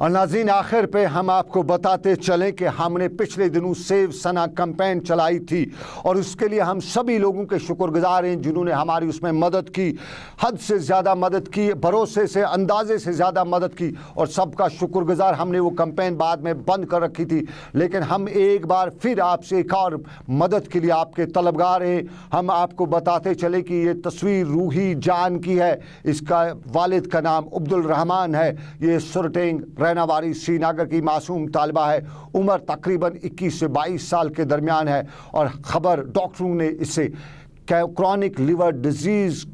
और नाजीन आखिर पे हम आपको बताते चलें कि हमने पिछले दिनों सेव सना कंपेन चलाई थी और उसके लिए हम सभी लोगों के शुक्रगुजार हैं जिन्होंने हमारी उसमें मदद की हद से ज़्यादा मदद की भरोसे से अंदाजे से ज़्यादा मदद की और सबका शुक्रगुजार हमने वो कंपेन बाद में बंद कर रखी थी लेकिन हम एक बार फिर आपसे एक और मदद के लिए आपके तलबगार हैं हम आपको बताते चले कि ये तस्वीर रूही जान की है इसका वालद का नाम अब्दुलरहमान है ये सुरटेंग वारी श्रीनगर की मासूम तालबा है उम्र तकरीबन 21 से 22 साल के दरमियान है और ख़बर डॉक्टरों ने इसे क्रॉनिक लिवर डिजीज़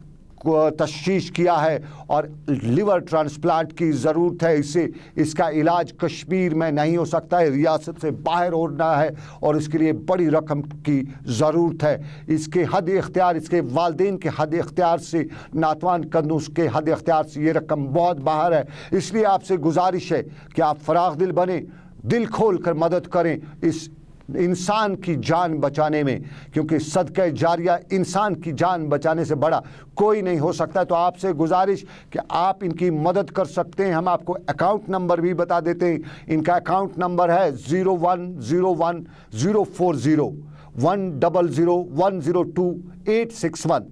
तश्ीश किया है और लिवर ट्रांसप्लांट की ज़रूरत है इसे इसका इलाज कश्मीर में नहीं हो सकता है रियासत से बाहर होना है और इसके लिए बड़ी रकम की ज़रूरत है इसके हद इख्तियार इसके वालदे के हद इख्तियार से नातवान कंदूस के हद इख्तियार से ये रकम बहुत बाहर है इसलिए आपसे गुजारिश है कि आप फराग दिल बने दिल खोल कर मदद करें इस इंसान की जान बचाने में क्योंकि सदक जारिया इंसान की जान बचाने से बड़ा कोई नहीं हो सकता तो आपसे गुजारिश कि आप इनकी मदद कर सकते हैं हम आपको अकाउंट नंबर भी बता देते हैं इनका अकाउंट नंबर है zero one zero one zero four zero one double zero one zero two eight six one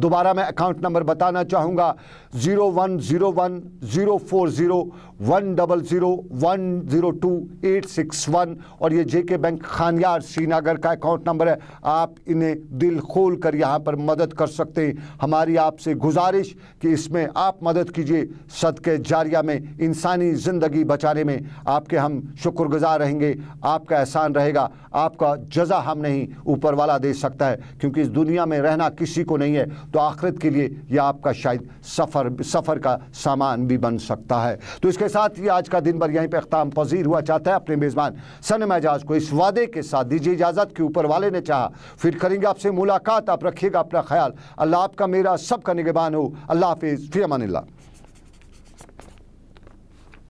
दोबारा मैं अकाउंट नंबर बताना चाहूँगा zero one zero one zero four zero one double zero one zero two eight six one और ये जे के bank Khanyar Srinagar का account number है आप इन्हें दिल खोल कर यहाँ पर मदद कर सकते हैं हमारी आपसे गुजारिश कि इसमें आप मदद कीजिए सदके जारिया में इंसानी ज़िंदगी बचाने में आपके हम शुक्रगुजार रहेंगे आपका एहसान रहेगा आपका जजा हम नहीं ऊपर वाला दे सकता है क्योंकि इस दुनिया में रहना किसी को नहीं है तो आखिरत के लिए यह आपका शायद सफ़र सफ़र का सामान भी बन सकता है तो इसके साथ ही आज का दिन भर यहीं पर अख्ताम पजीर हुआ चाहता है अपने मेज़बान सन मजाज को इस वादे के साथ दीजिए इजाज़त के ऊपर वाले ने चाहा फिर करेंगे आपसे मुलाकात आप रखिएगा अपना ख्याल अल्लाह आपका मेरा सबका निगबान हो अल्लाह हाफिज़ फिर अमान